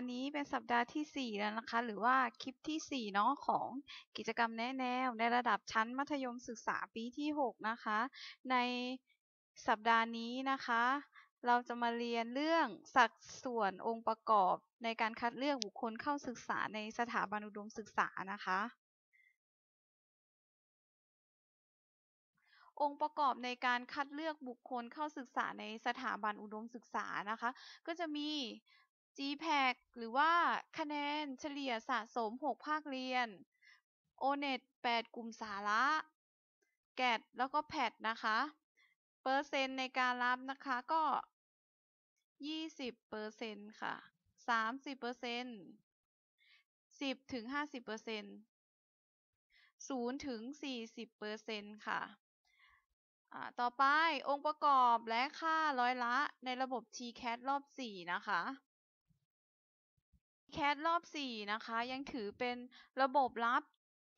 ห์นี้เป็นสัปดาห์ที่4แล้วนะคะ หรือว่าคลิปที่4เนาะของกิจกรรมแนะแนว ในระดับชั้นมัธยมศึกษาปีที่6นะคะ ในสัปดาห์นี้นะคะ เราจะมาเรียนเรื่องสัดส่วนองค์ประกอบในการคัดเลือกบุคคลเข้าศึกษาในสถาบันอุดมศึกษานะคะ องค์ประกอบในการคัดเลือกบุคคลเข้าศึกษาในสถาบันอุดมศึกษานะคะ ก็จะมี GPAC หรือว่าคะแนนเฉลี่ยสะสม 6 ภาคเรียน ONET 8กลุ่มสาระ g a t แล้วก็แพดนะคะ เปอร์เซ็นต์ในการรับ นะคะก็ 20เปอร์เซ็นต์ค่ะ 30เปอร์เซ็นต์ิ0ถึง50เปอร์เซ็นต์0ถึง40เปอร์เซ็นต์ค่ะ ต่อไปองค์ประกอบและค่าร้อยละในระบบ TCAT รอบ 4 นะคะแคทรอบสี่นะคะ ยังถือเป็นระบบลับ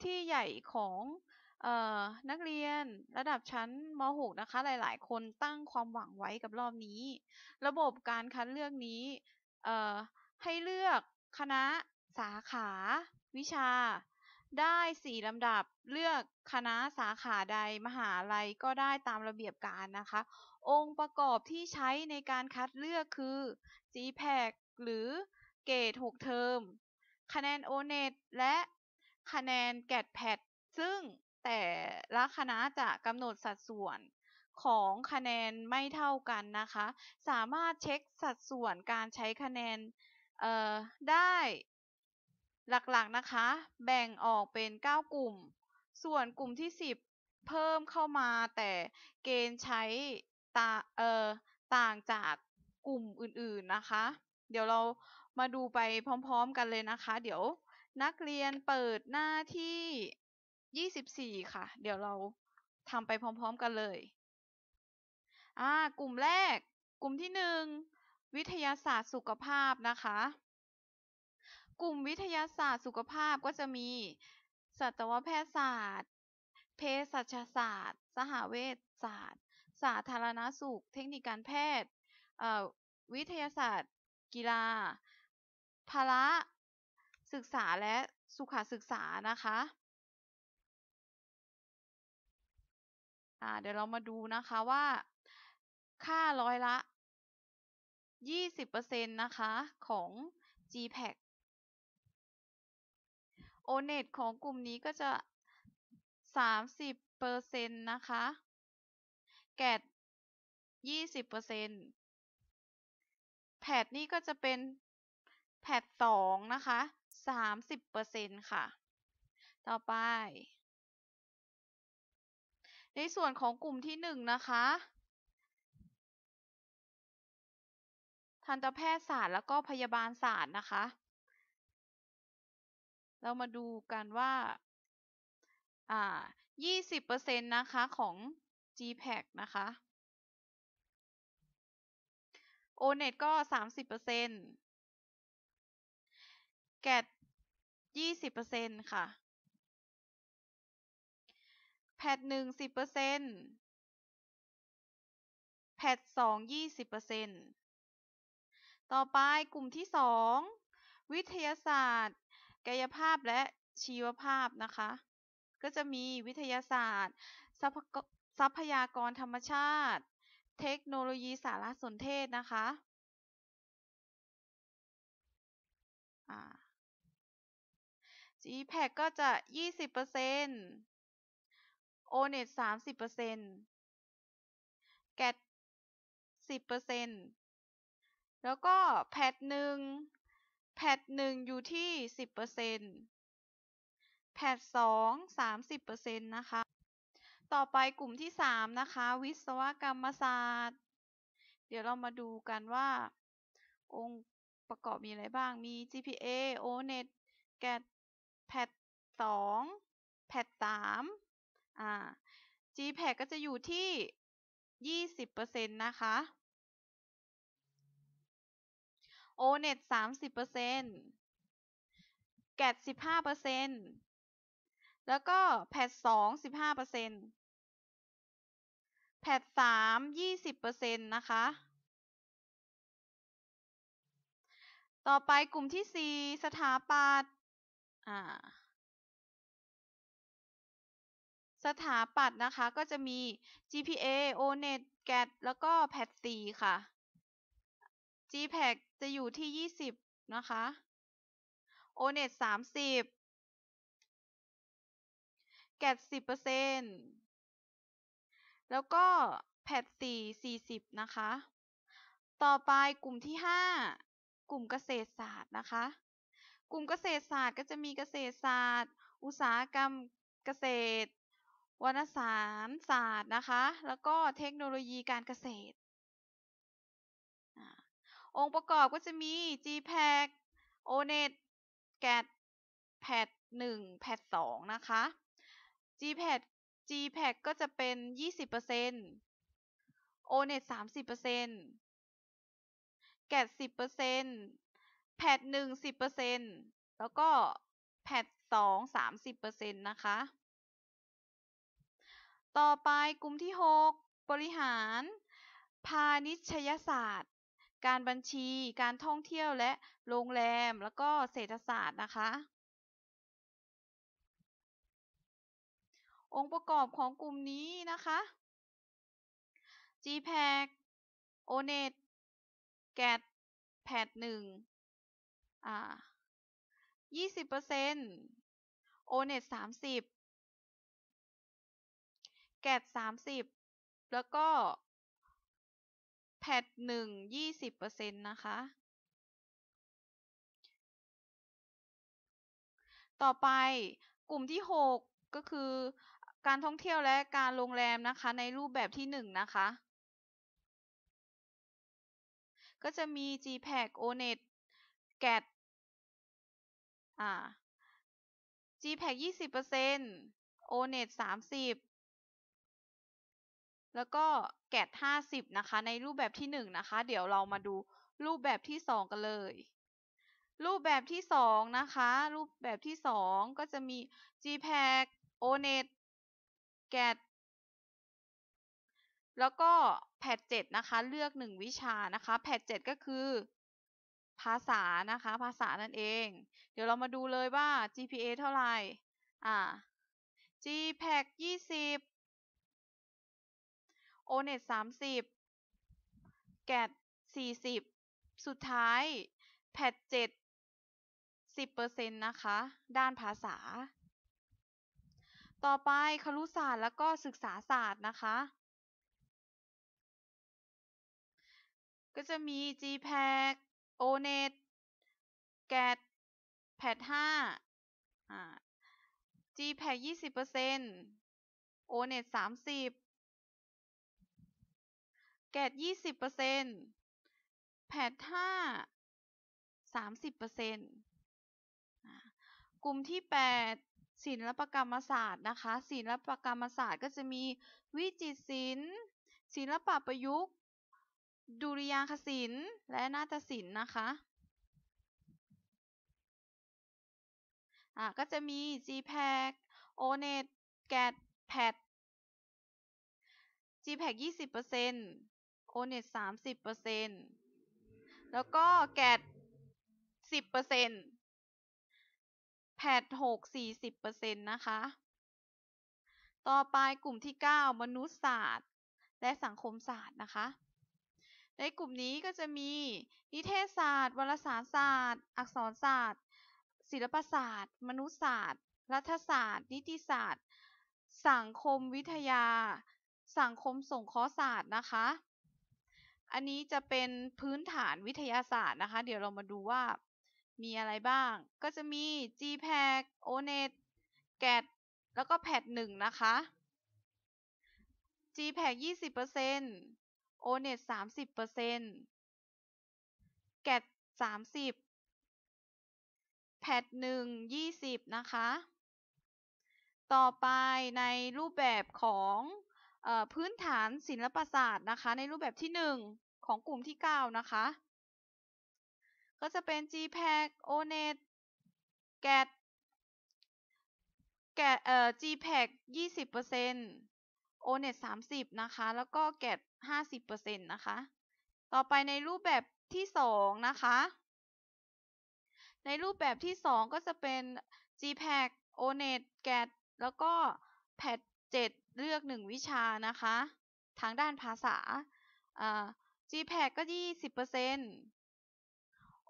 ที่ใหญ่ของนักเรียนระดับชั้นม .6 นะคะ หลาย ๆ คนตั้งความหวังไว้กับรอบนี้ ระบบการคัดเลือกนี้ให้เลือกคณะสาขาวิชาได้สี่ลำดับเลือกคณะสาขาใดมหาลัยก็ได้ตามระเบียบการนะคะ องค์ประกอบที่ใช้ในการคัดเลือกคือ GPAC หรือเกรดกเทอมคะแนน o n e ตและคะแนนแกดแพดซึ่งแต่ละคณะจะกำหนดสัดส่วนของคะแนนไม่เท่ากันนะคะ สามารถเช็คสัดส่วนการใช้คะแนนได้ หลักๆนะคะ แบ่งออกเป็น 9 กลุ่ม ส่วนกลุ่มที่ 10 เพิ่มเข้ามาแต่เกณฑ์ใช้ตต่างจากกลุ่มอื่นๆนะคะเดี๋ยวเรามาดูไปพร้อมๆกันเลยนะคะ เดี๋ยวนักเรียนเปิดหน้าที่ 24 ค่ะ เดี๋ยวเราทำไปพร้อมๆ กันเลย อ่า กลุ่มแรก กลุ่มที่หนึ่ง วิทยาศาสตร์สุขภาพนะคะ กลุ่มวิทยาศาสตร์สุขภาพก็จะมี สัตวแพทยศาสตร์ เภสัชศาสตร์สหเวชศาสตร์ สาธารณสุข เทคนิคการแพทย์วิทยาศาสตร์กีฬา ภาระศึกษา และ สุขศึกษา นะคะ เดี๋ยวเรามาดูนะคะว่า ค่าร้อยละ 20%นะคะของ GPAC ONET ของกลุ่มนี้ก็จะ 30%นะคะ แกด 20%แพดนี่ก็จะเป็น แพดสองนะคะ สามสิบเปอร์เซ็นต์ค่ะ ต่อไป ในส่วนของกลุ่มที่หนึ่งนะคะ ทันตแพทยศาสตร์แล้วก็พยาบาลศาสตร์นะคะ เรามาดูกันว่า อ่า 20%นะคะของ GPAC นะคะโอเน็ตก็สามสิบเปอร์เซ็นต์แกดยี่สิบเปอร์เซ็นต์ค่ะ แพทหนึ่งสิบเปอร์เซ็นต์ แพทสองยี่สิบเปอร์เซ็นต์ ต่อไปกลุ่มที่สองวิทยาศาสตร์ กายภาพและชีวภาพนะคะ ก็จะมีวิทยาศาสตร์ ทรัพยากรธรรมชาติเทคโนโลยีสารสนเทศนะคะ อ่าพ p a ก็จะ 20% ONET 30% g ็ t 10%แล้วก็แพทหนึ่งแพทหนึ่งอยู่ที่ 10%แพทสองสามสิบเปอร์เซ็นต์นะคะต่อไปกลุ่มที่สามนะคะ วิศวกรรมศาสตร์ เดี๋ยวเรามาดูกันว่าองค์ประกอบมีอะไรบ้างมี GPA ONET GAT PAT 2 PAT 3อ่า GPAT ก็จะอยู่ที่ 20%นะคะ ONET 30%แกด15%แล้วก็แพด2 15%แพดสามยี่สิบเปอร์เซ็นต์นะคะ ต่อไปกลุ่มที่สี่สถาปัตย์สถาปัตย์นะคะก็จะมี GPA ONET GAT แล้วก็แพดสี่ค่ะ GPAC จะอยู่ที่ยี่สิบนะคะ ONET ์เซ็นต์แล้วก็ แพทสี่สี่สิบนะคะ ต่อไปกลุ่มที่ห้ากลุ่มเกษตรศาสตร์นะคะ กลุ่มเกษตรศาสตร์ก็จะมีเกษตรศาสตร์ อุตสาหกรรมเกษตรวารสาร ศาสตร์นะคะ แล้วก็เทคโนโลยีการเกษตรองค์ประกอบก็จะมี GPAC ONET GAT แพทหนึ่งแพทสองนะคะ g p a c GPAC ก็จะเป็น 20% ONET 30% GAT 10% PAT 1 10%แล้วก็ PAT 2 30%นะคะ ต่อไปกลุ่มที่ 6 บริหาร พาณิชยศาสตร์ การบัญชีการท่องเที่ยวและโรงแรมแล้วก็เศรษฐศาสตร์นะคะองค์ประกอบของกลุ่มนี้นะคะ GPAC ONET GAT PAD 1อ่า20% ONET 30 GAT 30 แล้วก็ PAD 1 20%นะคะ ต่อไปกลุ่มที่6ก็คือการท่องเที่ยวและการโรงแรมนะคะในรูปแบบที่ 1นนะคะ ก็จะมี GPAC Onet g a t อ่า GPAC 20% Onet 30 แล้วก็ g a t 50 นะคะในรูปแบบที่ 1 นะคะเดี๋ยวเรามาดูรูปแบบที่ 2 กันเลย รูปแบบที่2นะคะ รูปแบบที่2ก็จะมี GPAC Onet get แล้วก็ แพทเจ็ดนะคะ เลือก 1 วิชานะคะ แพทเจ็ดก็คือ ภาษานะคะ ภาษานั่นเอง เดี๋ยวเรามาดูเลยว่า GPA เท่าไหร่อ่า GPAC 20 ONET 30 GAT 40 สุดท้ายเ a ็7 10%นะคะ ด้านภาษาต่อไปครุศาสตร์แล้วก็ศึกษาศาสตร์นะคะ ก็จะมี GPAC ONET GAT p a d 5 GPAC 20% ONET 30 GAT 20% p a d 5 30%กลุ่มที่ 8ศิลปกรรมศาสตร์นะคะศิลปกรรมศาสตร์ก็จะมีวิจิตรศิลป์ ศิลปะประยุกต์ดุริยางคศิลป์และนาฏศิลป์นะคะะก็จะมี GPAC ONET GAT p a d GPAC 20% ONET 30%แล้วก็ GAT 10%แพดหกสี่สิบเปอร์เซ็นต์นะคะ ต่อไปกลุ่มที่เก้ามนุษยศาสตร์ และสังคมศาสตร์นะคะ ในกลุ่มนี้ก็จะมีนิเทศศาสตร์วารสารศาสตร์ อักษรศาสตร์ ศิลปศาสตร์ มนุษยศาสตร์ รัฐศาสตร์ นิติศาสตร์ สังคมวิทยา สังคมสงเคราะห์ศาสตร์นะคะ อันนี้จะเป็นพื้นฐานวิทยาศาสตร์นะคะ เดี๋ยวเรามาดูว่ามีอะไรบ้าง ก็จะมี GPAC ONET GAT แล้วก็ p a d 1นะคะ GPAC 20% ONET 30% GAT 30 p a d 1 20 นะคะ ต่อไปในรูปแบบของอพื้นฐานศิลปศาสตร์นะคะ ในรูปแบบที่1ของกลุ่มที่9นะคะก็จะเป็น GPAC ONET GAT GAT เอ่อ GPAC 20% ONET 30 นะคะ แล้วก็ GAT 50%นะคะ ต่อไปในรูปแบบที่ 2 นะคะ ในรูปแบบที่ 2 ก็จะเป็น GPAC ONET GAT แล้วก็ PAT 7เลือก 1 วิชานะคะ ทางด้านภาษา GPAC ก็20%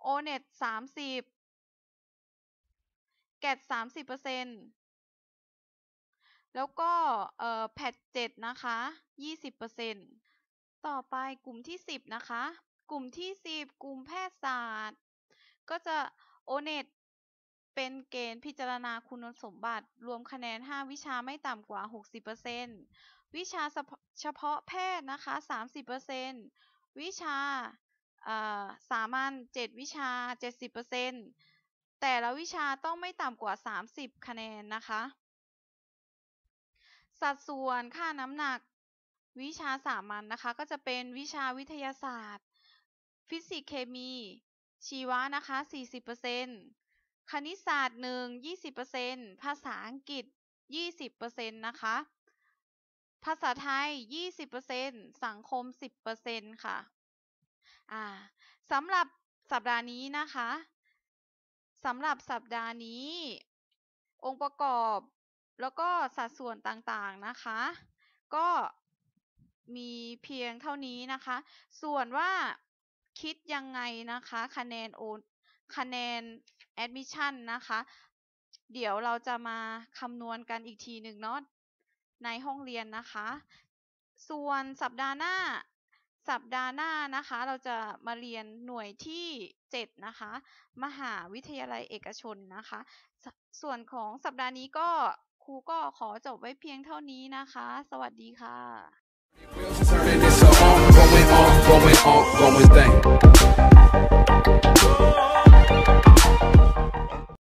โอเน็ตสามสิบแกดสามสิบเปอร์เซ็นแล้วก็เอ่อแพทเจ็ดนะคะยี่สิบเปอร์เซ็นต่อไปกลุ่มที่สิบนะคะ กลุ่มที่สิบกลุ่มแพทยศาสตร์ ก็จะโอเน็ตเป็นเกณฑ์พิจารณาคุณสมบัติ รวมคะแนน 5 วิชาไม่ต่ำกว่า 60%วิชาเฉพาะแพทย์นะคะ 30%วิชาสามัญ7วิชา 70%แต่ละวิชาต้องไม่ต่ำกว่า 30 คะแนน นะคะ สัดส่วนค่าน้ำหนักวิชาสามัญนนะคะ ก็จะเป็นวิชาวิทยาศาสตร์ ฟิสิกส์เคมี ชีวะนะคะ40%คณิตศาสตร์1 20%ภาษาอังกฤษ 20%นะคะ ภาษาไทย 20%สังคม 10%ค่ะอ่าสำหรับสัปดาห์นี้นะคะสำหรับสัปดาห์นี้ องค์ประกอบ แล้วก็สัดส่วนต่างๆนะคะ ก็มีเพียงเท่านี้นะคะส่วนว่าคิดยังไงนะคะคะแนนโอนคะแนนแอดมิชชั่นนะคะเดี๋ยวเราจะมาคำนวณกันอีกทีหนึ่งเนาะในห้องเรียนนะคะ ส่วนสัปดาห์หน้าสัปดาห์หน้านะคะ เราจะมาเรียนหน่วยที่ 7 นะคะ มหาวิทยาลัยเอกชนนะคะ ส่วนของสัปดาห์นี้ก็ครูก็ขอจบไว้เพียงเท่านี้นะคะ สวัสดีค่ะ going on, going thing.